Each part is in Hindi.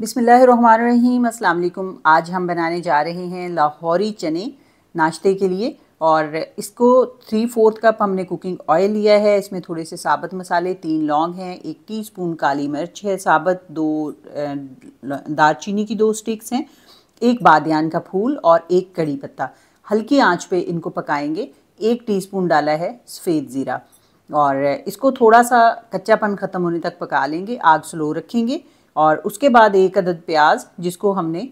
बिसमीम अल्लाम आज हम बनाने जा रहे हैं लाहौरी चने नाश्ते के लिए और इसको थ्री फोर्थ कप हमने कुकिंग ऑयल लिया है इसमें थोड़े से साबत मसाले तीन लौंग हैं एक टीस्पून काली मिर्च है साबत दो दारचीनी की दो स्टिक्स हैं एक बादियान का फूल और एक कड़ी पत्ता हल्की आंच पे इनको पकाएंगे एक टीस्पून डाला है सफ़ेद ज़ीरा और इसको थोड़ा सा कच्चापन ख़त्म होने तक पका लेंगे आग स्लो रखेंगे और उसके बाद एक अदद प्याज जिसको हमने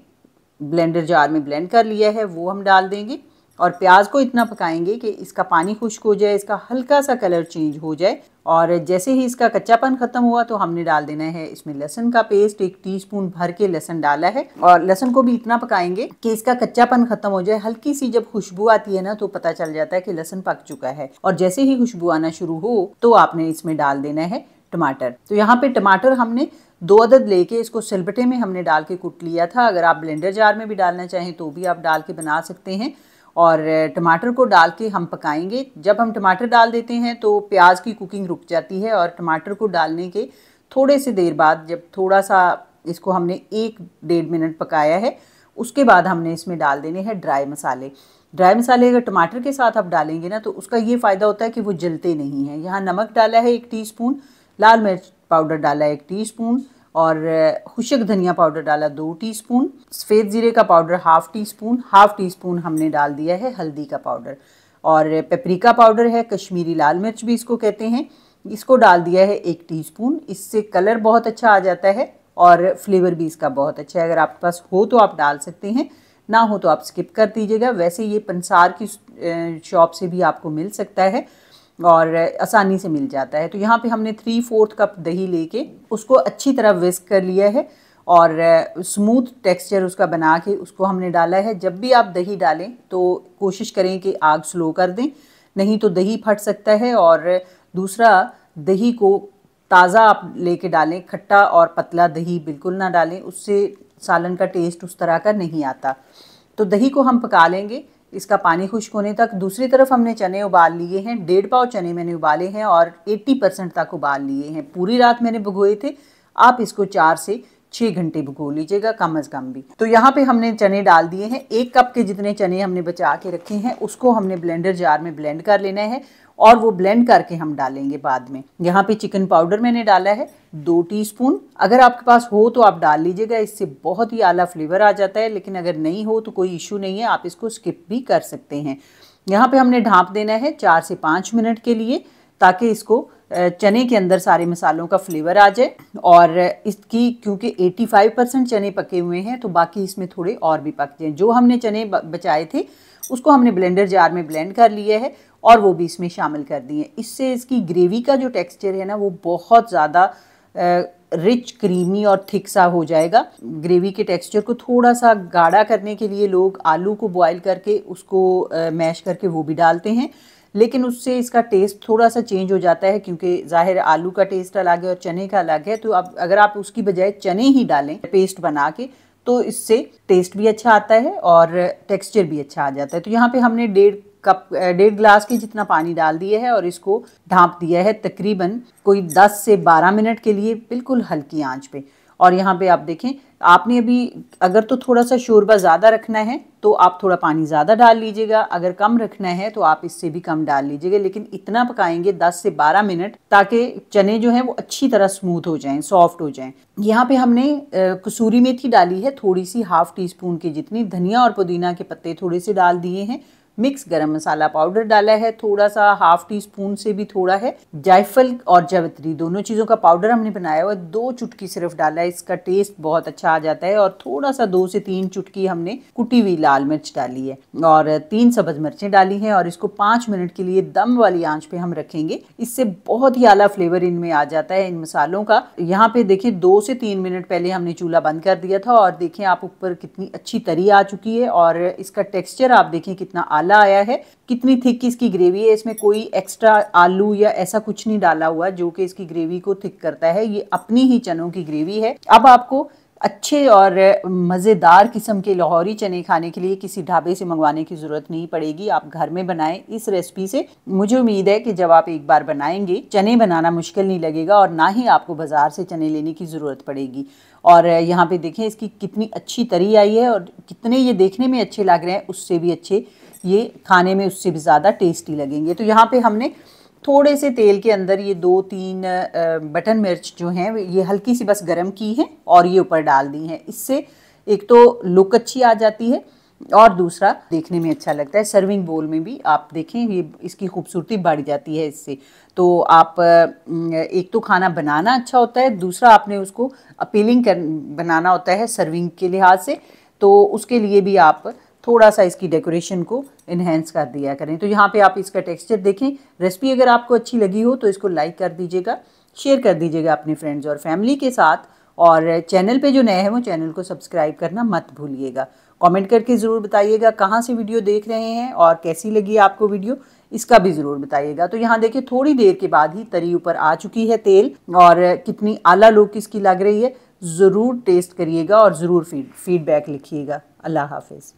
ब्लेंडर जार में ब्लेंड कर लिया है वो हम डाल देंगे और प्याज को इतना पकाएंगे कि इसका पानी खुश्क हो जाए इसका हल्का सा कलर चेंज हो जाए और जैसे ही इसका कच्चापन ख़त्म हुआ तो हमने डाल देना है इसमें लहसन का पेस्ट एक टीस्पून भर के लहसन डाला है और लहसन को भी इतना पकाएंगे कि इसका कच्चापन ख़त्म हो जाए हल्की सी जब खुशबू आती है ना तो पता चल जाता है कि लहसन पक चुका है और जैसे ही खुशबू आना शुरू हो तो आपने इसमें डाल देना है टमाटर तो यहाँ पे टमाटर हमने दो अदद लेके इसको सिलबटे में हमने डाल के कुट लिया था अगर आप ब्लेंडर जार में भी डालना चाहें तो भी आप डाल के बना सकते हैं और टमाटर को डाल के हम पकाएंगे जब हम टमाटर डाल देते हैं तो प्याज की कुकिंग रुक जाती है और टमाटर को डालने के थोड़े से देर बाद जब थोड़ा सा इसको हमने एक डेढ़ मिनट पकाया है उसके बाद हमने इसमें डाल देने हैं ड्राई मसाले ड्राई मसाले अगर टमाटर के साथ आप डालेंगे ना तो उसका ये फ़ायदा होता है कि वो जलते नहीं हैं यहाँ नमक डाला है एक टीस्पून लाल मिर्च पाउडर डाला एक टीस्पून और खुशक धनिया पाउडर डाला दो टीस्पून सफ़ेद ज़ीरे का powder half teaspoon half teaspoon हमने डाल दिया है हल्दी का पाउडर और पेपरिका पाउडर है कश्मीरी लाल मिर्च भी इसको कहते हैं इसको डाल दिया है एक टीस्पून इससे कलर बहुत अच्छा आ जाता है और फ्लेवर भी इसका बहुत अच्छा है अगर आपके पास हो तो आप डाल सकते हैं ना हो तो आप स्किप कर दीजिएगा वैसे ये पंसार की शॉप से भी आपको मिल सकता है और आसानी से मिल जाता है तो यहाँ पे हमने थ्री फोर्थ कप दही लेके उसको अच्छी तरह विस्क कर लिया है और स्मूथ टेक्सचर उसका बना के उसको हमने डाला है जब भी आप दही डालें तो कोशिश करें कि आग स्लो कर दें नहीं तो दही फट सकता है और दूसरा दही को ताज़ा आप लेके डालें खट्टा और पतला दही बिल्कुल ना डालें उससे सालन का टेस्ट उस तरह का नहीं आता तो दही को हम पका लेंगे इसका पानी खुश्क होने तक दूसरी तरफ हमने चने उबाल लिए हैं डेढ़ पाव चने मैंने उबाले हैं और 80 परसेंट तक उबाल लिए हैं पूरी रात मैंने भगोए थे आप इसको चार से छः घंटे भुगो लीजिएगा कम अज़ कम भी तो यहाँ पे हमने चने डाल दिए हैं एक कप के जितने चने हमने बचा के रखे हैं उसको हमने ब्लेंडर जार में ब्लेंड कर लेना है और वो ब्लेंड करके हम डालेंगे बाद में यहाँ पे चिकन पाउडर मैंने डाला है दो टीस्पून अगर आपके पास हो तो आप डाल लीजिएगा इससे बहुत ही आला फ्लेवर आ जाता है लेकिन अगर नहीं हो तो कोई इशू नहीं है आप इसको स्किप भी कर सकते हैं यहाँ पे हमने ढांप देना है चार से पाँच मिनट के लिए ताकि इसको चने के अंदर सारे मसालों का फ्लेवर आ जाए और इसकी क्योंकि 85 परसेंट चने पके हुए हैं तो बाकी इसमें थोड़े और भी पक जाएँ जो हमने चने बचाए थे उसको हमने ब्लेंडर जार में ब्लेंड कर लिया है और वो भी इसमें शामिल कर दिए इससे इसकी ग्रेवी का जो टेक्सचर है ना वो बहुत ज़्यादा रिच क्रीमी और थिक सा हो जाएगा ग्रेवी के टेक्सचर को थोड़ा सा गाढ़ा करने के लिए लोग आलू को बॉईल करके उसको मैश करके वो भी डालते हैं लेकिन उससे इसका टेस्ट थोड़ा सा चेंज हो जाता है क्योंकि ज़ाहिर आलू का टेस्ट अलग है और चने का अलग है तो अब अगर आप उसकी बजाय चने ही डालें पेस्ट बना के तो इससे टेस्ट भी अच्छा आता है और टेक्सचर भी अच्छा आ जाता है तो यहाँ पे हमने डेढ़ कप डेढ़ ग्लास के जितना पानी डाल दिया है और इसको ढांप दिया है तकरीबन कोई 10 से 12 मिनट के लिए बिल्कुल हल्की आंच पे और यहाँ पे आप देखें आपने अभी अगर तो थोड़ा सा शोरबा ज़्यादा रखना है तो आप थोड़ा पानी ज़्यादा डाल लीजिएगा अगर कम रखना है तो आप इससे भी कम डाल लीजिएगा लेकिन इतना पकाएंगे 10 से 12 मिनट ताकि चने जो हैं वो अच्छी तरह स्मूथ हो जाएं सॉफ्ट हो जाएं यहाँ पे हमने कसूरी मेथी डाली है थोड़ी सी हाफ टी स्पून की जितनी धनिया और पुदीना के पत्ते थोड़े से डाल दिए हैं मिक्स गरम मसाला पाउडर डाला है थोड़ा सा हाफ टी स्पून से भी थोड़ा है जायफल और जावित्री दोनों चीज़ों का पाउडर हमने बनाया हुआ दो चुटकी सिर्फ डाला है इसका टेस्ट बहुत अच्छा आ जाता है और थोड़ा सा दो से तीन चुटकी हमने कुटी हुई लाल मिर्च डाली है और तीन सब्ज मिर्चें डाली हैं और इसको पाँच मिनट के लिए दम वाली आंच पे हम रखेंगे इससे बहुत ही आला फ्लेवर इनमें आ जाता है इन मसालों का यहाँ पे देखिए दो से तीन मिनट पहले हमने चूल्हा बंद कर दिया था और देखें आप ऊपर कितनी अच्छी तरी आ चुकी है और इसका टेक्स्चर आप देखें कितना आला मसाला आया है कितनी थिक इसकी ग्रेवी है इसमें कोई एक्स्ट्रा आलू या ऐसा कुछ नहीं डाला हुआ जो कि इसकी ग्रेवी को थिक करता है ये अपनी ही चनों की ग्रेवी है अब आपको अच्छे और मज़ेदार किस्म के लाहौरी चने खाने के लिए किसी ढाबे से मंगवाने की ज़रूरत नहीं पड़ेगी आप घर में बनाएं इस रेसिपी से मुझे उम्मीद है कि जब आप एक बार बनाएंगे चने बनाना मुश्किल नहीं लगेगा और ना ही आपको बाज़ार से चने लेने की ज़रूरत पड़ेगी और यहाँ पे देखें इसकी कितनी अच्छी तरी आई है और कितने ये देखने में अच्छे लग रहे हैं उससे भी अच्छे ये खाने में उससे भी ज़्यादा टेस्टी लगेंगे तो यहाँ पे हमने थोड़े से तेल के अंदर ये दो तीन बटन मिर्च जो हैं ये हल्की सी बस गर्म की हैं और ये ऊपर डाल दी हैं इससे एक तो लुक अच्छी आ जाती है और दूसरा देखने में अच्छा लगता है सर्विंग बोल में भी आप देखें ये इसकी खूबसूरती बढ़ जाती है इससे तो आप एक तो खाना बनाना अच्छा होता है दूसरा आपने उसको अपीलिंग कर बनाना होता है सर्विंग के लिहाज से तो उसके लिए भी आप थोड़ा सा इसकी डेकोरेशन को इन्हेंस कर दिया करें तो यहाँ पे आप इसका टेक्सचर देखें रेसिपी अगर आपको अच्छी लगी हो तो इसको लाइक कर दीजिएगा शेयर कर दीजिएगा अपने फ्रेंड्स और फैमिली के साथ और चैनल पे जो नए हैं वो चैनल को सब्सक्राइब करना मत भूलिएगा कमेंट करके ज़रूर बताइएगा कहाँ से वीडियो देख रहे हैं और कैसी लगी आपको वीडियो इसका भी ज़रूर बताइएगा तो यहाँ देखिए थोड़ी देर के बाद ही तरी ऊपर आ चुकी है तेल और कितनी आला लुक इसकी लग रही है ज़रूर टेस्ट करिएगा और ज़रूर फीड फीडबैक लिखिएगा अल्लाह हाफिज़